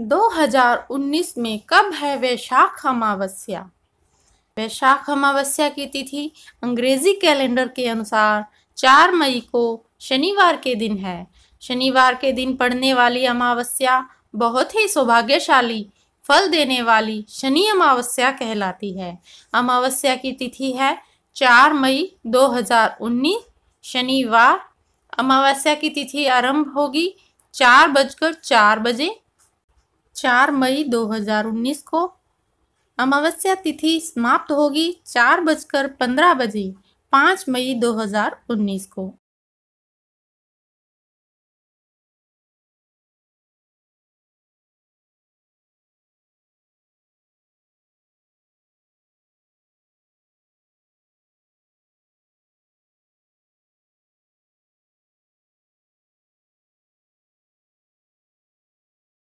2019 में कब है वैशाख अमावस्या वैशाख अमावस्या की तिथि अंग्रेजी कैलेंडर के अनुसार 4 मई को शनिवार के दिन है शनिवार के दिन पड़ने वाली अमावस्या बहुत ही सौभाग्यशाली फल देने वाली शनि अमावस्या कहलाती है अमावस्या की तिथि है 4 मई 2019 शनिवार अमावस्या की तिथि आरंभ होगी चार बजकर चार बजे चार मई 2019 को अमावस्या तिथि समाप्त होगी चार बजकर पंद्रह बजे पाँच मई 2019 को